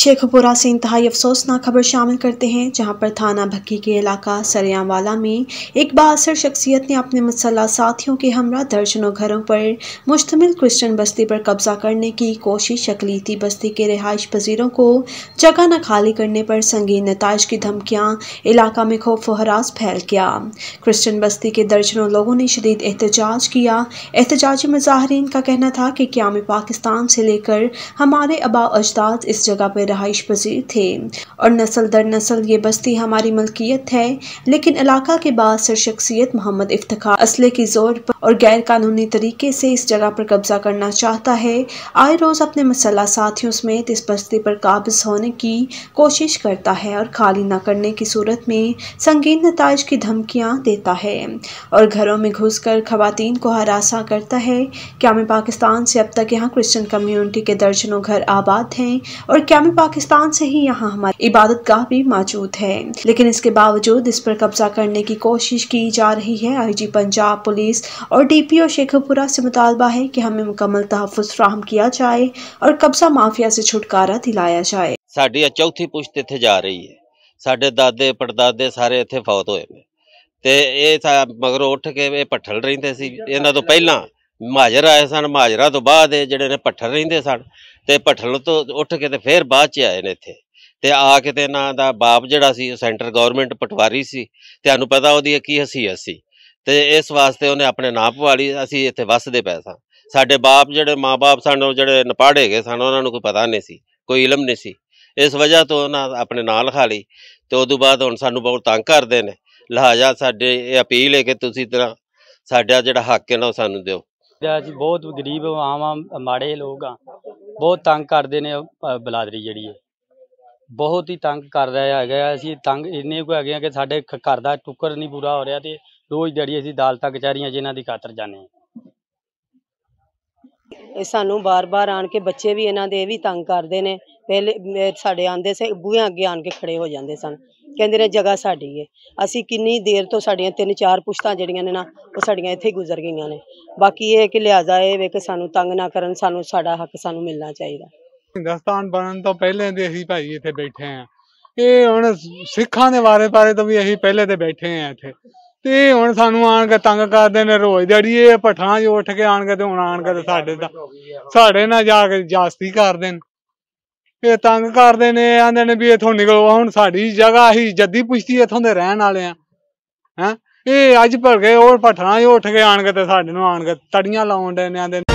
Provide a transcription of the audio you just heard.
शेखपुरा से इंतहाई अफसोसनाक खबर शामिल करते हैं जहां पर थाना भक्की के इलाका सरयावाला में एक बासर शख्सियत ने अपने मसल्ला साथियों के हमरा दर्जनों घरों पर मुश्तमिल क्रिश्चियन बस्ती पर कब्जा करने की कोशिश अकलीती बस्ती के रिहाइश पजीरों को जगह न खाली करने पर संगीन नतज की धमकियाँ इलाका में खौफ हरास फैल गया क्रिश्चन बस्ती के दर्जनों लोगों ने शदीद एहतजाज किया एहतजाजी मुजाहरीन का कहना था कि क्याम पाकिस्तान से लेकर हमारे अबा अजदाद इस जगह पर व रहाइश पजीर थे और नस्ल दर नस्ल ये बस्ती हमारी मलकियत है लेकिन इलाका के बाद सर शख्सियत मोहम्मद इफ्तार असले की जोर पर और गैर कानूनी तरीके से इस जगह पर कब्जा करना चाहता है आए रोज अपने मसला साथियों समेत इस बस्ती पर काबज होने की कोशिश करता है और खाली न करने की सूरत में संगीन नतज की धमकियाँ देता है और घरों में घुस कर खातन को हरासा करता है क्या मैं पाकिस्तान से अब तक यहाँ क्रिश्चन कम्यूनिटी के दर्जनों घर आबाद हैं और क्या पाकिस्तान से ही यहाँ हमारी इबादत गाह भी मौजूद है लेकिन इसके बावजूद इस पर कब्जा करने की कोशिश की जा रही है आई जी पंजाब पुलिस और डी पी ओ शेखपुरा से मुतालबा है कि हमें मुकम्मल तहफ़ फ्राहम किया जाए और कब्जा माफिया से छुटकारा दिलाया जाए ਸਾਡੀ चौथी ਪੁਸ਼ਤ इतने जा रही है साढ़े दादे पड़दादे सारे इतने फौत हो मगरों उठ के ਮਗਰੋਂ रही थे इन्होंने ਪੱਠਲ ਰਹਿੰਦੇ ਮਾਜਰ ਆਏ ਸਨ ਮਾਜਰਾ ਤੋਂ ਬਾਅਦ ਇਹ ਜਿਹੜੇ ਨੇ ਪੱਠਲ ਰਹਿੰਦੇ ਸਨ ਤੇ ਪੱਠਲ ਤੋਂ ਉੱਠ ਕੇ ਤੇ ਫੇਰ ਬਾਅਦ ਚ ਆਏ ਨੇ ਇੱਥੇ ਤੇ ਆ ਕੇ ਤੇ ਇਹਨਾਂ ਦਾ ਬਾਪ ਜਿਹੜਾ ਸੀ ਸੈਂਟਰ ਗਵਰਨਮੈਂਟ ਪਟਵਾਰੀ ਸੀ ਤੁਹਾਨੂੰ ਪਤਾ ਉਹਦੀ ਕੀ ਹਸੀਅਤ ਸੀ ਤੇ ਇਸ ਵਾਸਤੇ ਉਹਨੇ ਆਪਣੇ ਨਾਂ ਪਵਾਲੀ ਅਸੀਂ ਇੱਥੇ ਵਸਦੇ ਪਏ ਸਾਂ ਸਾਡੇ ਬਾਪ ਜਿਹੜੇ ਮਾਪੇ ਸਨ ਉਹ ਜਿਹੜੇ ਨਪਾੜੇ ਗਏ ਸਨ ਉਹਨਾਂ ਨੂੰ ਕੋਈ ਪਤਾ ਨਹੀਂ ਸੀ ਕੋਈ ਇਲਮ ਨਹੀਂ ਸੀ ਇਸ ਵਜ੍ਹਾ ਤੋਂ ਉਹਨਾਂ ਆਪਣੇ ਨਾਂ ਲਿਖਾ ਲਈ ਤੇ ਉਦੋਂ ਬਾਅਦ ਹੁਣ ਸਾਨੂੰ ਬਹੁਤ ਤੰਗ ਕਰਦੇ ਨੇ ਲਹਾਜ਼ਾ ਸਾਡੇ ਇਹ ਅਪੀਲ ਹੈ ਕਿ ਤੁਸੀਂ ਤਰ੍ਹਾਂ ਸਾਡਾ ਜਿਹੜਾ ਹੱਕ ਹੈ ਨਾ ਉਹ ਸਾਨੂੰ ਦਿਓ ਅਸੀਂ ਬਹੁਤ ਗਰੀਬ ਆਵਾਂ ਮਾੜੇ ਲੋਕ ਆ ਬਹੁਤ ਤੰਗ ਕਰਦੇ ਨੇ ਬਲਾਦਰੀ ਜਿਹੜੀ ਹੈ ਬਹੁਤ ਹੀ ਤੰਗ ਕਰਦਾ ਹੈਗਾ ਅਸੀਂ ਤੰਗ ਇੰਨੇ ਕੋ ਹੈਗੇ ਆ ਕਿ ਸਾਡੇ ਘਰ ਦਾ ਟੁੱਕਰ ਨਹੀਂ ਪੂਰਾ ਹੋ ਰਿਹਾ ਤੇ ਰੋਜ਼ ਜਿਹੜੀ ਅਸੀਂ ਅਦਾਲਤਾਂ ਕਚਹਿਰੀਆਂ 'ਚ ਜਿਨ੍ਹਾਂ ਦੀ ਖਾਤਰ ਜਾਂਦੇ ਹਾਂ ਇਹ ਸਾਨੂੰ ਬਾਰ-ਬਾਰ ਆਣ ਕੇ ਬੱਚੇ ਵੀ ਇਹਨਾਂ ਦੇ ਵੀ ਤੰਗ ਕਰਦੇ ਨੇ ਪਹਿਲੇ ਸਾਡੇ ਆਂਦੇ ਸੇ ਬੂਹਿਆਂ ਅੱਗੇ ਆਣ ਕੇ ਖੜੇ ਹੋ ਜਾਂਦੇ ਸਨ ਕਹਿੰਦੇ ਨੇ ਜਗ੍ਹਾ ਸਾਡੀ ਏ ਅਸੀਂ ਕਿੰਨੀ ਦੇਰ ਤੋਂ ਸਾਡੀਆਂ ਤਿੰਨ ਚਾਰ ਪੁਸ਼ਤਾਂ ਜਿਹੜੀਆਂ ਨੇ ਨਾ ਉਹ ਸਾਡੀਆਂ ਇੱਥੇ ਗੁਜ਼ਰ ਗਈਆਂ ਨੇ ਬਾਕੀ ਇਹ ਕਿ ਲਿਆਜ਼ਾ ਇਹ ਵੇ ਕਿ ਸਾਨੂੰ ਤੰਗ ਨਾ ਕਰਨ ਸਾਨੂੰ ਸਾਡਾ ਹੱਕ ਸਾਨੂੰ ਮਿਲਣਾ ਚਾਹੀਦਾ ਹਿੰਦੁਸਤਾਨ ਬਣਨ ਤੋਂ ਪਹਿਲੇ ਦੇ ਅਸੀਂ ਭਾਈ ਇੱਥੇ ਬੈਠੇ ਆ ਇਹ ਹੁਣ ਸਿੱਖਾਂ ਦੇ ਬਾਰੇ ਬਾਰੇ ਤੋਂ ਵੀ ਅਸੀਂ ਪਹਿਲੇ ਤੇ ਬੈਠੇ ਆ ਇੱਥੇ ਤੇ ਹੁਣ ਸਾਨੂੰ ਆਣ ਕੇ ਤੰਗ ਕਰਦੇ ਨੇ ਰੋਜ਼ ਦਿਹਾੜੀ ਇਹ ਪਠਾਂ ਜੋ ਉੱਠ ਕੇ ਆਣ ਕੇ ਤੇ ਹੁਣ ਆਣ ਕੇ ਸਾਡੇ ਦਾ ਸਾਡੇ ਨਾਲ ਜਾ ਕੇ ਜਾਸਤੀ ਕਰਦੇ ਨੇ ਇਹ ਤੰਗ ਕਰਦੇ ਨੇ ਆਂਦੇ ਨੇ ਵੀ ਇਥੋਂ ਨਿਕਲੋ ਹੁਣ ਸਾਡੀ ਜਗ੍ਹਾ ਹੀ ਜੱਦੀ ਪੁਛਤੀ ਇਥੋਂ ਦੇ ਰਹਿਣ ਵਾਲੇ ਆ ਹੈ ਇਹ ਅੱਜ ਭਰ ਗਏ ਉਹ ਪਠਣਾ ਹੀ ਉੱਠ ਕੇ ਆਣ ਕੇ ਤੇ ਸਾਡੇ ਨੂੰ ਆਣ ਕੇ ਤੜੀਆਂ ਲਾਉਣ ਦੇ ਨੇ ਆਂਦੇ